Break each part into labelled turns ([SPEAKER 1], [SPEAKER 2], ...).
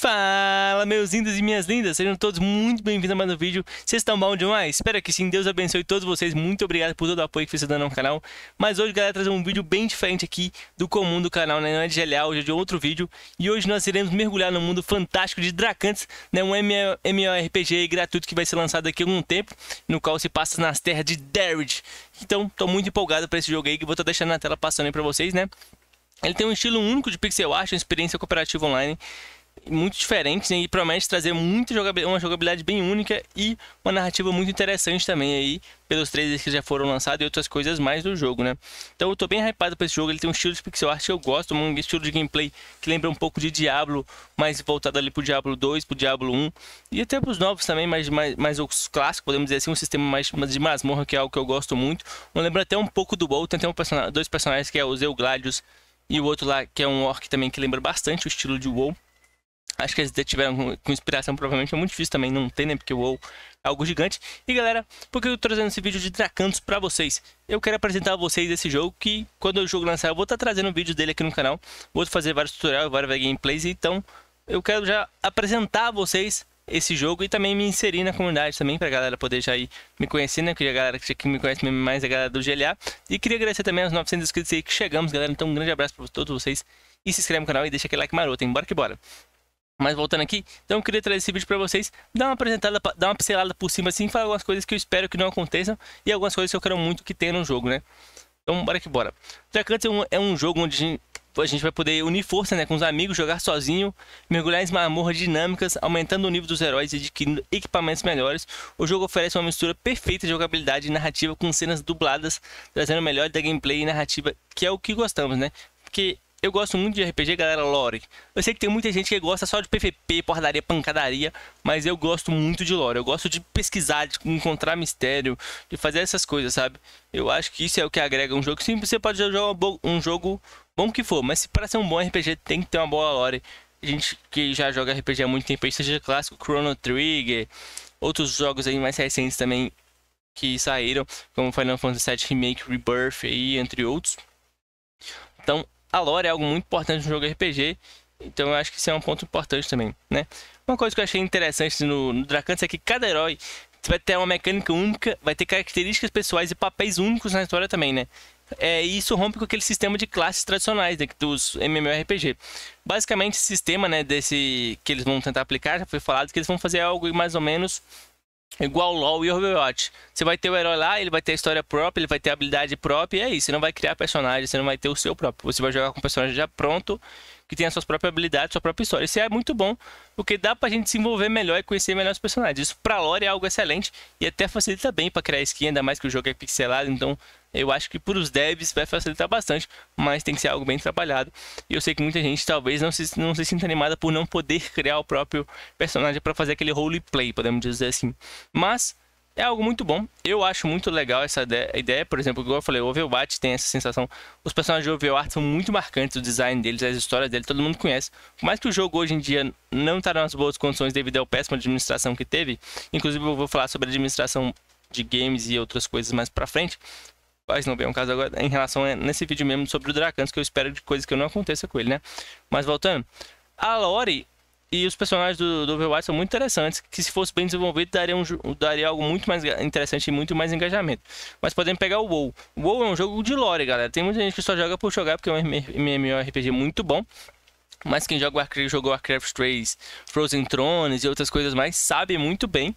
[SPEAKER 1] Fala, meus lindos e minhas lindas, sejam todos muito bem-vindos a mais um vídeo. Vocês estão bom demais? Espero que sim, Deus abençoe todos vocês. Muito obrigado por todo o apoio que vocês dando ao canal. Mas hoje, galera, trazer um vídeo bem diferente aqui do comum do canal, né? Não é de GLA, hoje é de outro vídeo. E hoje nós iremos mergulhar no mundo fantástico de Dracantes, né? Um MMORPG gratuito que vai ser lançado daqui a algum tempo, no qual se passa nas terras de Derridge. Então, estou muito empolgado para esse jogo aí, que vou estar tá deixando na tela passando aí para vocês, né? Ele tem um estilo único de pixel art, uma experiência cooperativa online muito diferentes né? e promete trazer muita jogabilidade, uma jogabilidade bem única e uma narrativa muito interessante também aí pelos trailers que já foram lançados e outras coisas mais do jogo, né? Então eu tô bem hypado para esse jogo, ele tem um estilo de pixel art que eu gosto, um estilo de gameplay que lembra um pouco de Diablo, mais voltado ali pro Diablo 2, pro Diablo 1 e até pros novos também, mais mais, mais os clássicos, podemos dizer assim, um sistema mais de masmorra que é algo que eu gosto muito. lembra até um pouco do WoW, tem um personagem, dois personagens que é o Zeugladius e o outro lá que é um orc também que lembra bastante o estilo de WoW. Acho que eles tiveram com inspiração, provavelmente é muito difícil também, não tem, né? Porque o WoW é algo gigante. E galera, por que eu tô trazendo esse vídeo de Dracantos pra vocês? Eu quero apresentar a vocês esse jogo, que quando o jogo lançar eu vou estar tá trazendo vídeo dele aqui no canal. Vou fazer vários tutoriais, várias gameplays, então eu quero já apresentar a vocês esse jogo e também me inserir na comunidade também pra galera poder já ir me conhecer, né? Que a galera que me conhece mais é a galera do GLA. E queria agradecer também aos 900 inscritos aí que chegamos, galera. Então um grande abraço pra todos vocês e se inscreve no canal e deixa aquele like maroto, hein? Bora que bora! Mas voltando aqui, então eu queria trazer esse vídeo para vocês, dar uma apresentada, dar uma pincelada por cima assim, falar algumas coisas que eu espero que não aconteçam e algumas coisas que eu quero muito que tenha no jogo, né? Então bora que bora. Tracantes é, um, é um jogo onde a gente vai poder unir força né, com os amigos, jogar sozinho, mergulhar em marmorras dinâmicas, aumentando o nível dos heróis e adquirindo equipamentos melhores. O jogo oferece uma mistura perfeita de jogabilidade e narrativa com cenas dubladas, trazendo o melhor da gameplay e narrativa, que é o que gostamos, né? Porque eu gosto muito de RPG, galera, lore. Eu sei que tem muita gente que gosta só de PVP, porradaria, pancadaria, mas eu gosto muito de lore. Eu gosto de pesquisar, de encontrar mistério, de fazer essas coisas, sabe? Eu acho que isso é o que agrega um jogo. Sim, você pode jogar um jogo bom que for, mas para ser um bom RPG tem que ter uma boa lore. A gente que já joga RPG há muito tempo, seja clássico, Chrono Trigger, outros jogos aí mais recentes também que saíram, como Final Fantasy VII Remake, Rebirth aí, entre outros. Então, a lore é algo muito importante no jogo RPG, então eu acho que isso é um ponto importante também, né? Uma coisa que eu achei interessante no, no é que cada herói vai ter uma mecânica única, vai ter características pessoais e papéis únicos na história também, né? É, e isso rompe com aquele sistema de classes tradicionais né, dos MMORPG. Basicamente, esse sistema né, desse que eles vão tentar aplicar, já foi falado que eles vão fazer algo mais ou menos igual LoL e Overwatch. Você vai ter o herói lá, ele vai ter a história própria, ele vai ter a habilidade própria, e é isso. Você não vai criar personagem, você não vai ter o seu próprio. Você vai jogar com o personagem já pronto, que tem as suas próprias habilidades, sua própria história. Isso é muito bom, porque dá pra gente desenvolver melhor e conhecer melhor os personagens. Isso pra lore é algo excelente e até facilita bem pra criar skin, ainda mais que o jogo é pixelado, então eu acho que por os devs vai facilitar bastante, mas tem que ser algo bem trabalhado. E eu sei que muita gente talvez não se, não se sinta animada por não poder criar o próprio personagem para fazer aquele roleplay, podemos dizer assim. Mas é algo muito bom. Eu acho muito legal essa ideia. Por exemplo, como eu falei, o Overwatch tem essa sensação. Os personagens de Overwatch são muito marcantes, o design deles, as histórias dele, todo mundo conhece. Por mais que o jogo hoje em dia não está nas boas condições devido à péssima administração que teve, inclusive eu vou falar sobre a administração de games e outras coisas mais pra frente. Mas não vem um caso agora em relação a, nesse vídeo mesmo sobre o Dracans, que eu espero de coisas que não aconteça com ele, né? Mas voltando, a Lore e os personagens do, do Overwatch são muito interessantes, que se fosse bem desenvolvido, daria, um, daria algo muito mais interessante e muito mais engajamento. Mas podemos pegar o WoW. O WoW é um jogo de lore, galera. Tem muita gente que só joga por jogar, porque é um MMORPG muito bom. Mas quem joga Warcraft, jogou Warcraft 3, Frozen Thrones e outras coisas mais, sabe muito bem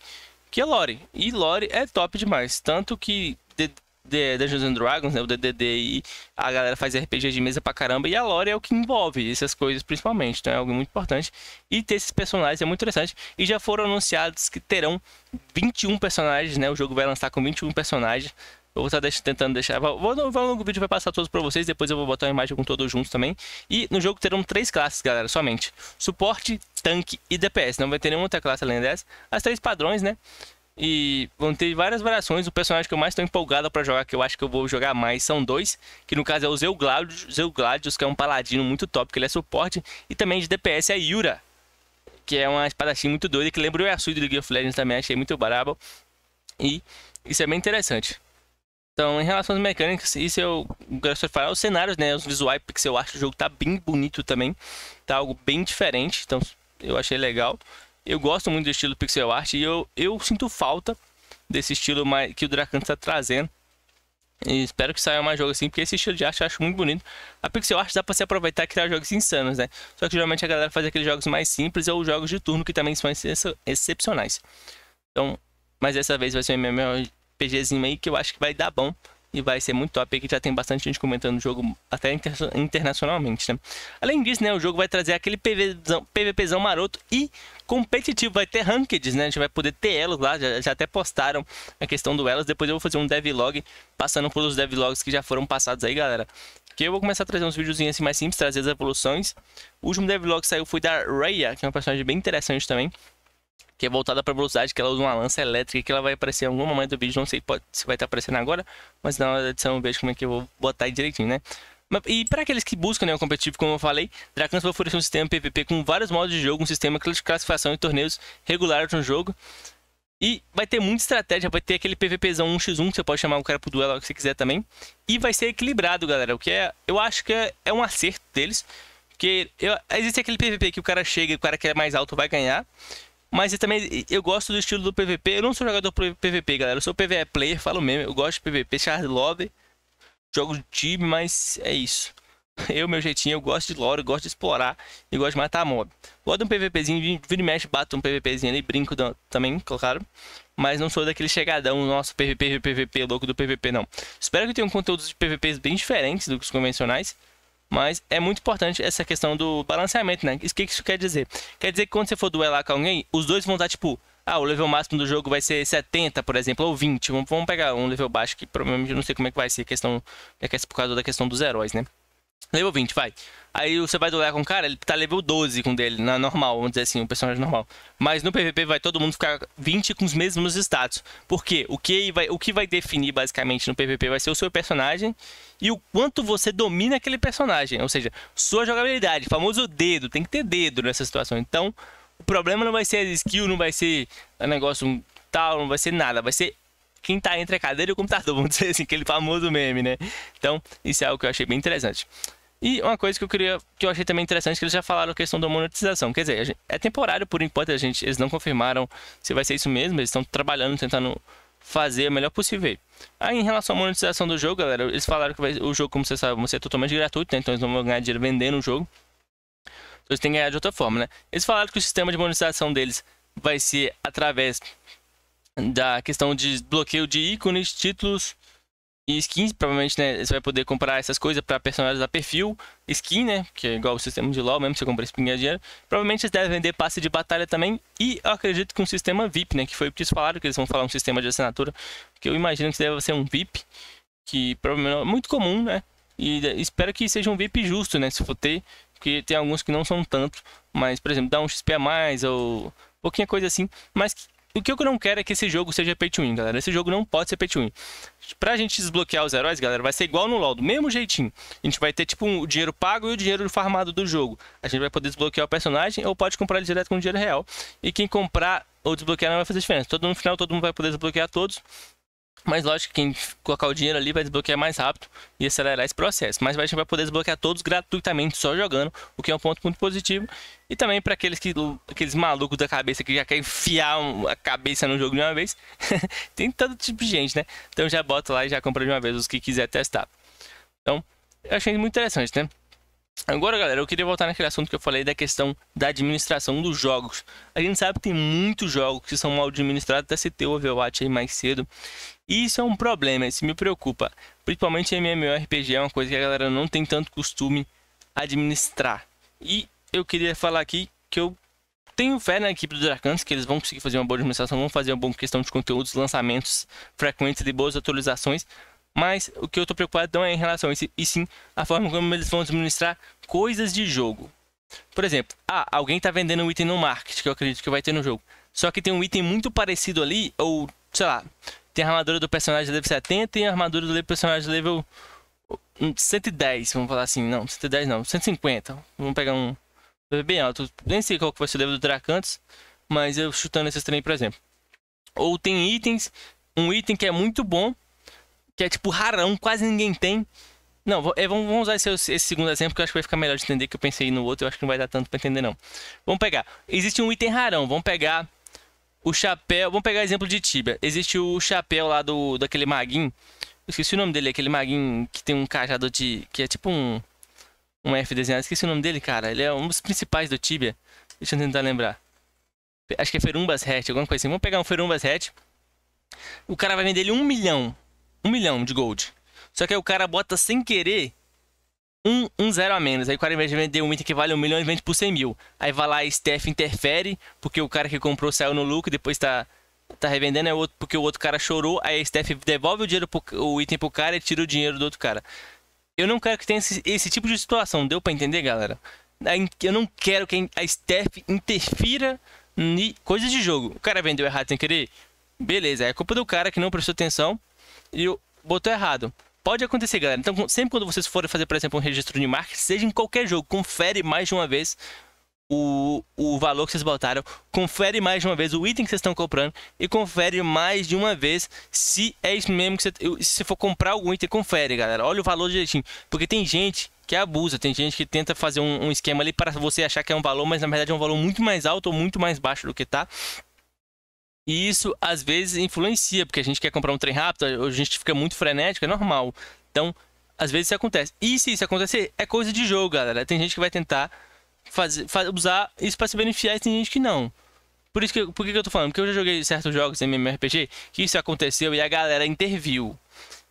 [SPEAKER 1] que é lore. E lore é top demais. Tanto que de de Dungeons and Dragons, né, o DDD, e a galera faz RPG de mesa pra caramba, e a lore é o que envolve essas coisas principalmente, então é algo muito importante. E ter esses personagens é muito interessante, e já foram anunciados que terão 21 personagens, né, o jogo vai lançar com 21 personagens, eu vou estar tentando deixar. Vou, vou, longo vídeo vai passar todos para vocês. Depois eu vou botar uma imagem com todos juntos também. E no jogo terão três classes, galera, somente: suporte, tanque e DPS. Não vai ter nenhuma outra classe além dessa. As três padrões, né? E vão ter várias variações. O personagem que eu mais estou empolgado para jogar, que eu acho que eu vou jogar mais, são dois. Que no caso é o Zeugladius, Zeugladius que é um paladino muito top, que ele é suporte. E também de DPS é Yura, que é uma espadachim muito doida, que lembra o Yasui do League of Legends também, achei muito brabo. E isso é bem interessante. Então, em relação às mecânicas, isso eu gosto de falar. Os cenários, né? Os visuais, porque eu acho que o jogo tá bem bonito também. Tá algo bem diferente, então eu achei legal. Eu gosto muito do estilo pixel art e eu, eu sinto falta desse estilo mais, que o Drakan está trazendo. E espero que saia mais jogo assim, porque esse estilo de arte eu acho muito bonito. A pixel art dá pra se aproveitar e criar jogos insanos, né? Só que geralmente a galera faz aqueles jogos mais simples ou jogos de turno que também são excepcionais. Então, mas dessa vez vai ser meu MMORPGzinho aí que eu acho que vai dar bom e vai ser muito top, que já tem bastante gente comentando o jogo, até inter internacionalmente, né? Além disso, né, o jogo vai trazer aquele PVzão, PVPzão maroto e competitivo, vai ter rankeds, né? A gente vai poder ter elos lá, já, já até postaram a questão do elos, depois eu vou fazer um devlog passando pelos devlogs que já foram passados aí, galera. Que eu vou começar a trazer uns videozinhos assim mais simples, trazer as evoluções. O último devlog que saiu foi da Raya, que é uma personagem bem interessante também que é voltada para velocidade, que ela usa uma lança elétrica que ela vai aparecer em algum momento do vídeo, não sei pode, se vai estar tá aparecendo agora, mas na edição eu vejo como é que eu vou botar direitinho, né? E para aqueles que buscam né, o competitivo, como eu falei, Dracans vai oferecer um sistema PVP com vários modos de jogo, um sistema de classificação e torneios regulares no jogo. E vai ter muita estratégia, vai ter aquele PVPzão 1x1, que você pode chamar o cara pro duelo que você quiser também. E vai ser equilibrado, galera, o que é, eu acho que é, é um acerto deles. Porque eu, existe aquele PVP que o cara chega e o cara que é mais alto vai ganhar. Mas eu também eu gosto do estilo do PVP. Eu não sou jogador PVP, galera. Eu sou PVE player, falo mesmo. Eu gosto de PVP, Charles Love. Jogo de time, mas é isso. Eu, meu jeitinho, eu gosto de lore, eu gosto de explorar e gosto de matar mob. Gosto de um PVPzinho, vira e mexe, bato um PVPzinho ali, brinco também, claro. Mas não sou daquele chegadão, nosso PVP, PVP, louco do PVP, não. Espero que tenham conteúdo de PVPs bem diferentes os convencionais. Mas é muito importante essa questão do balanceamento, né? O que isso quer dizer? Quer dizer que quando você for duelar com alguém, os dois vão estar tipo, ah, o level máximo do jogo vai ser 70, por exemplo, ou 20. Vamos, pegar um level baixo que provavelmente eu não sei como é que vai ser a questão, é, é por causa da questão dos heróis, né? Level 20, vai. Aí você vai duelar com o cara, ele tá level 12 com dele, na normal, vamos dizer assim, o um personagem normal. Mas no PVP vai todo mundo ficar 20 com os mesmos status. Por quê? O que vai, o que vai definir basicamente no PVP vai ser o seu personagem e o quanto você domina aquele personagem, ou seja, sua jogabilidade, famoso dedo, tem que ter dedo nessa situação. Então, o problema não vai ser as skill, não vai ser negócio tal, não vai ser nada, vai ser quem está entre a cadeira e o computador, vamos dizer assim, aquele famoso meme, né? Então, isso é algo que eu achei bem interessante. E uma coisa que eu queria, que eu achei também interessante, que eles já falaram a questão da monetização. Quer dizer, é temporário por enquanto, a gente, eles não confirmaram se vai ser isso mesmo, eles estão trabalhando, tentando fazer o melhor possível. Aí, em relação à monetização do jogo, galera, eles falaram que vai, o jogo, como vocês sabem, vai ser totalmente gratuito, né? então eles não vão ganhar dinheiro vendendo o jogo. Então, eles têm que ganhar de outra forma, né? Eles falaram que o sistema de monetização deles vai ser através da questão de bloqueio de ícones, títulos e skins. Provavelmente, né, você vai poder comprar essas coisas para personalizar perfil, skin, né, que é igual o sistema de LoL mesmo, você compra skin ganha dinheiro. Provavelmente eles devem vender passe de batalha também e eu acredito que um sistema VIP, né, que foi o que eles falaram, que eles vão falar um sistema de assinatura, que eu imagino que deve ser um VIP, que provavelmente é muito comum, né, e eh, espero que seja um VIP justo, né, se for ter, porque tem alguns que não são tanto, mas, por exemplo, dá um XP a mais ou pouquinha coisa assim, mas que o que eu não quero é que esse jogo seja pay to win, galera. Esse jogo não pode ser pay to win. Pra gente desbloquear os heróis, galera, vai ser igual no LoL, do mesmo jeitinho. A gente vai ter, tipo, um, o dinheiro pago e o dinheiro farmado do jogo. A gente vai poder desbloquear o personagem ou pode comprar ele direto com o dinheiro real. E quem comprar ou desbloquear não vai fazer diferença. Todo no final, todo mundo vai poder desbloquear todos. Mas lógico que quem colocar o dinheiro ali vai desbloquear mais rápido e acelerar esse processo. Mas vai poder desbloquear todos gratuitamente só jogando, o que é um ponto muito positivo. E também para aqueles que aqueles malucos da cabeça que já querem enfiar a cabeça no jogo de uma vez, tem todo tipo de gente, né? Então já bota lá e já compra de uma vez os que quiser testar. Então, eu achei muito interessante, né? Agora, galera, eu queria voltar naquele assunto que eu falei da questão da administração dos jogos. A gente sabe que tem muitos jogos que são mal administrados, até citei o Overwatch aí mais cedo. E isso é um problema, isso me preocupa. Principalmente MMORPG é uma coisa que a galera não tem tanto costume administrar. E eu queria falar aqui que eu tenho fé na equipe do Dracans, que eles vão conseguir fazer uma boa administração, vão fazer uma boa questão de conteúdos, lançamentos frequentes e boas atualizações mas o que eu estou preocupado não é em relação a isso, e sim a forma como eles vão administrar coisas de jogo. Por exemplo, ah, alguém está vendendo um item no market, que eu acredito que vai ter no jogo. Só que tem um item muito parecido ali, ou sei lá, tem a armadura do personagem level 70 e a armadura do personagem level 110, hum, vamos falar assim, não, 110 não, 150. Vamos pegar um bem alto, nem sei qual que vai ser o level do Dracantes, mas eu chutando esses três, por exemplo. Ou tem itens, um item que é muito bom, que é tipo rarão, quase ninguém tem. Não, é, vamos usar esse, esse, segundo exemplo que eu acho que vai ficar melhor de entender que eu pensei no outro, eu acho que não vai dar tanto para entender não. Vamos pegar. Existe um item rarão, vamos pegar o chapéu, vamos pegar exemplo de Tibia. Existe o chapéu lá do daquele maguinho. Eu esqueci o nome dele, aquele maguinho que tem um cajado de que é tipo um um F desenhado. Esqueci o nome dele, cara. Ele é um dos principais do Tibia. Deixa eu tentar lembrar. Acho que é Ferumbas Hatch, alguma coisa assim. Vamos pegar um Ferumbas Hatch. O cara vai vender ele um milhão. 1 milhão de gold. Só que aí o cara bota sem querer um, um zero a menos. Aí o cara, ao invés de vender um item que vale um milhão, ele vende por 100 mil. Aí vai lá e Steph interfere, porque o cara que comprou saiu no lucro e depois tá, tá revendendo, é outro, porque o outro cara chorou. Aí a Steph devolve o, dinheiro pro, o item pro cara e tira o dinheiro do outro cara. Eu não quero que tenha esse, esse tipo de situação, deu para entender, galera? Eu não quero que a Steph interfira em coisas de jogo. O cara vendeu errado sem querer? Beleza, é culpa do cara que não prestou atenção e botou errado. Pode acontecer, galera. Então, sempre quando vocês forem fazer, por exemplo, um registro de marca, seja em qualquer jogo, confere mais de uma vez o, o valor que vocês botaram, confere mais de uma vez o item que vocês estão comprando e confere mais de uma vez se é isso mesmo que você. Se você for comprar algum item, confere, galera. Olha o valor direitinho. Porque tem gente que abusa, tem gente que tenta fazer um, um esquema ali para você achar que é um valor, mas na verdade é um valor muito mais alto ou muito mais baixo do que tá. E isso às vezes influencia, porque a gente quer comprar um trem rápido, a gente fica muito frenético, é normal. Então, às vezes isso acontece. E se isso acontecer, é coisa de jogo, galera. Tem gente que vai tentar fazer, usar isso para se beneficiar e tem gente que não. Por isso que, por que, eu tô falando? Porque eu já joguei certos jogos em MMORPG que isso aconteceu e a galera interviu.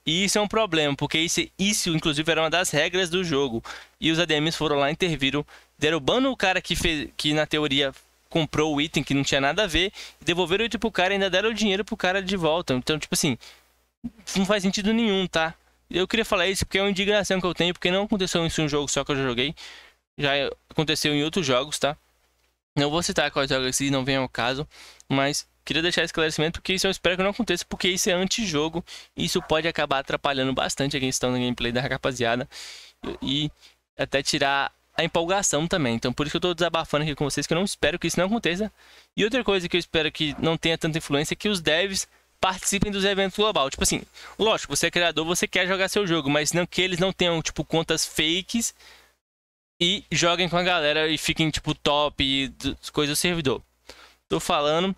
[SPEAKER 1] E isso é um problema, porque isso, isso inclusive era uma das regras do jogo. E os ADMs foram lá interviram, derrubando o cara que fez, que na teoria comprou o item que não tinha nada a ver, devolveram o item pro cara e ainda deram o dinheiro pro cara de volta. Então, tipo assim, não faz sentido nenhum, tá? Eu queria falar isso porque é uma indignação que eu tenho, porque não aconteceu isso em um jogo só que eu já joguei. Já aconteceu em outros jogos, tá? Não vou citar quais jogos se não vem ao caso, mas queria deixar esclarecimento porque isso eu espero que não aconteça, porque isso é anti-jogo e isso pode acabar atrapalhando bastante a questão da gameplay da rapaziada e até tirar a empolgação também. Então, por isso que eu estou desabafando aqui com vocês, que eu não espero que isso não aconteça. E outra coisa que eu espero que não tenha tanta influência é que os devs participem dos eventos global. Tipo assim, lógico, você é criador, você quer jogar seu jogo, mas não que eles não tenham, tipo, contas fakes e joguem com a galera e fiquem, tipo, top e coisas do servidor. Tô falando,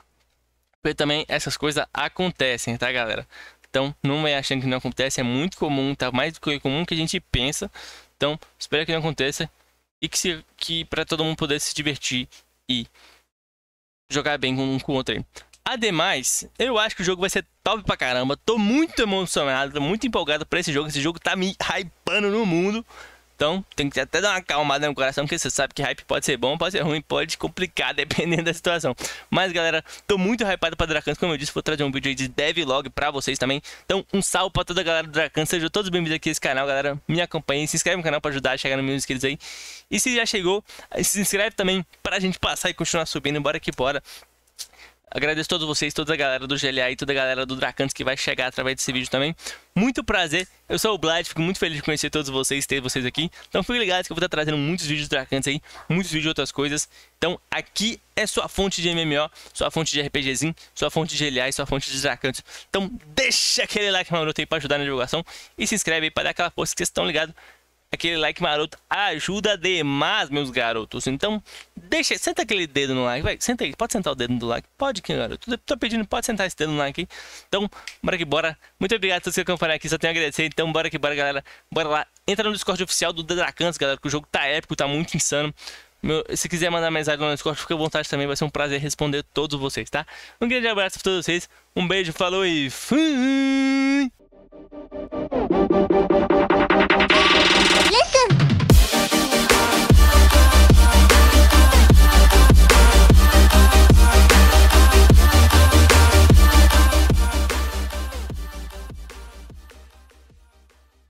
[SPEAKER 1] porque também essas coisas acontecem, tá, galera? Então, não vai achando que não acontece, é muito comum, tá mais do que comum que a gente pensa. Então, espero que não aconteça e que, que para todo mundo poder se divertir e jogar bem um com o outro aí. Ademais, eu acho que o jogo vai ser top pra caramba. Tô muito emocionado, tô muito empolgado pra esse jogo. Esse jogo tá me hypando no mundo. Então, tem que até dar uma acalmada no coração, porque você sabe que hype pode ser bom, pode ser ruim, pode complicar, dependendo da situação. Mas, galera, tô muito hypado pra Dracans, como eu disse, vou trazer um vídeo aí de devlog pra vocês também. Então, um salve pra toda a galera do Dracans, sejam todos bem-vindos aqui nesse canal, galera. Me acompanhem, se inscreve no canal pra ajudar a chegar no mil inscritos aí. E se já chegou, se inscreve também pra gente passar e continuar subindo, bora que bora. Agradeço a todos vocês, toda a galera do GLA e toda a galera do Dracantos que vai chegar através desse vídeo também. Muito prazer, eu sou o Blad, fico muito feliz de conhecer todos vocês, ter vocês aqui. Então fiquem ligados que eu vou estar trazendo muitos vídeos do Dracantos aí, muitos vídeos de outras coisas. Então aqui é sua fonte de MMO, sua fonte de RPGzinho, sua fonte de GLA e sua fonte de Dracantos. Então deixa aquele like maroto aí pra ajudar na divulgação e se inscreve aí pra dar aquela força que vocês estão ligados. Aquele like maroto ajuda demais, meus garotos. Então, deixa, senta aquele dedo no like, vai, senta aí, pode sentar o dedo no like, pode que, garoto, tô pedindo, pode sentar esse dedo no like Então, bora que bora, muito obrigado todos você acompanharam aqui, só tenho a agradecer, então bora que bora, galera, bora lá, entra no Discord oficial do Dracans, galera, que o jogo tá épico, tá muito insano. Meu, se quiser mandar mensagem no Discord, fica à vontade também, vai ser um prazer responder todos vocês, tá? Um grande abraço para todos vocês, um beijo, falou e fui!